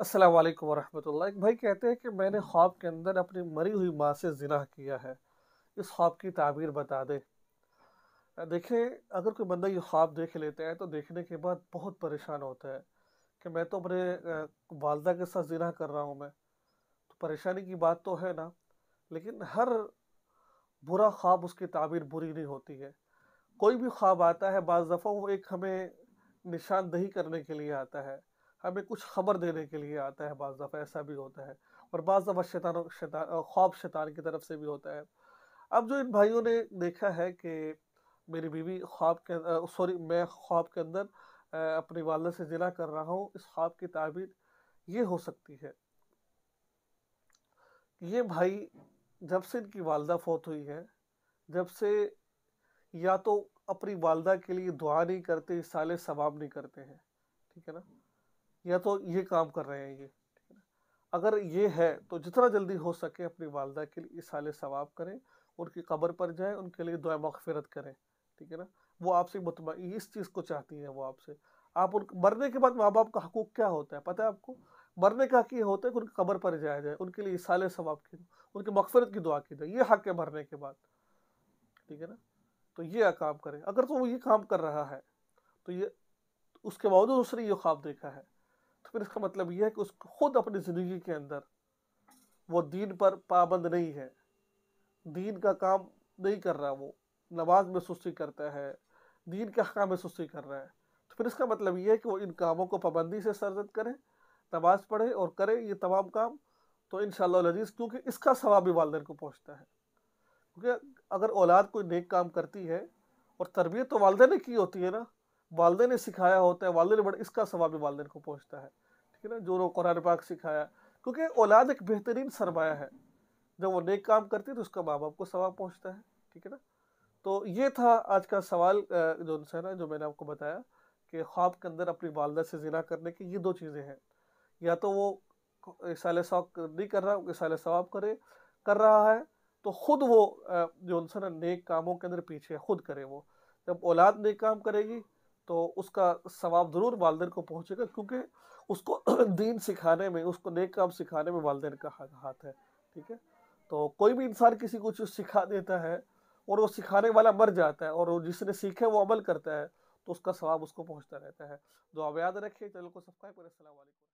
असलकम वालेकुम एक भाई कहते हैं कि मैंने हम्म। ख्वाब के अंदर अपनी मरी हुई माँ से जिना किया है इस ख्वाब की ताबीर बता दे देखें अगर कोई बंदा ये ख्वाब देख लेता है तो देखने के बाद बहुत परेशान होता है कि मैं तो अपने वालदा के साथ जिना कर रहा हूँ मैं तो परेशानी की बात तो है ना लेकिन हर बुरा ख्वाब उसकी ताबीर बुरी नहीं होती है कोई भी ख्वाब आता है बज़ दफ़ा वो एक हमें निशानदही करने के लिए आता है हमें कुछ खबर देने के लिए आता है बाज़ दफ़ा ऐसा भी होता है और बाज़ दफ़ा शैतान शैतान ख्वाब शैतान की तरफ से भी होता है अब जो इन भाइयों ने देखा है कि मेरी बीवी ख्वाब के सॉरी मैं ख्वाब के अंदर अपने अपनी वालदा से जिला कर रहा हूँ इस ख्वाब की ताबीर ये हो सकती है ये भाई जब से इनकी वालदा फौत हुई है जब से या तो अपनी वालदा के लिए दुआ नहीं करते साले सवाब नहीं करते हैं ठीक है ना या तो ये काम कर रहे हैं ये अगर ये है तो जितना जल्दी हो सके अपनी वालदा के लिए साल सवाब करें उनकी कब्र पर जाएं उनके लिए दुआ मगफरत करें ठीक है ना वो आपसे मुतम इस चीज़ को चाहती हैं वो आपसे आप उन मरने के बाद माँ बाप का हकूक क्या होता है पता है आपको मरने का हक ये होता है कि उनकी कब्र पर जाया जाए उनके लिए इस सवाब की उनकी मगफरत की दुआ की जाए ये हक है मरने के बाद ठीक है ना तो ये काम करें अगर तो वो ये काम कर रहा है तो ये उसके बावजूद उसने ये ख्वाब देखा है तो फिर इसका मतलब यह है कि उसको खुद अपनी ज़िंदगी के अंदर वो दीन पर पाबंद नहीं है दीन का काम नहीं कर रहा वो नमाज में सुस्ती करता है दीन के हक़ा में सुस्ती कर रहा है तो फिर इसका मतलब ये है कि वो इन कामों को पाबंदी से सरजद करें नमाज पढ़े और करे ये तमाम काम तो इन शजीज़ क्योंकि इसका सवाब भी वालदेन को पहुँचता है क्योंकि अगर औलाद कोई नेक काम करती है और तरबियत तो वालदे ने की होती है ना वालदे ने सिखाया होता है वालदे ने बड़ा इसका सवाब भी वालदे को पहुँचता है ठीक है ना जो कुरान पाक सिखाया क्योंकि औलाद एक बेहतरीन सरमाया है जब वो नेक काम करती है तो उसका माँ बाप को सवाब पहुँचता है ठीक है ना तो ये था आज का सवाल जो है ना जो मैंने आपको बताया कि ख्वाब के अंदर अपनी वालदा से जिना करने की ये दो चीज़ें हैं या तो वो साल सवाब नहीं कर रहा साल सवाब करे कर रहा है तो ख़ुद वो जो है ना नेक कामों के अंदर पीछे खुद करे वो जब औलाद नेक काम करेगी तो उसका सवाब ज़रूर वालदेन को पहुँचेगा क्योंकि उसको दीन सिखाने में उसको नेक काम सिखाने में वालदेन का हाथ है ठीक है तो कोई भी इंसान किसी को चीज़ सिखा देता है और वो सिखाने वाला मर जाता है और जिसने सीखे वो अमल करता है तो उसका सवाब उसको पहुँचता रहता है जो आप याद रखें चैनल को सब्सक्राइब करें असल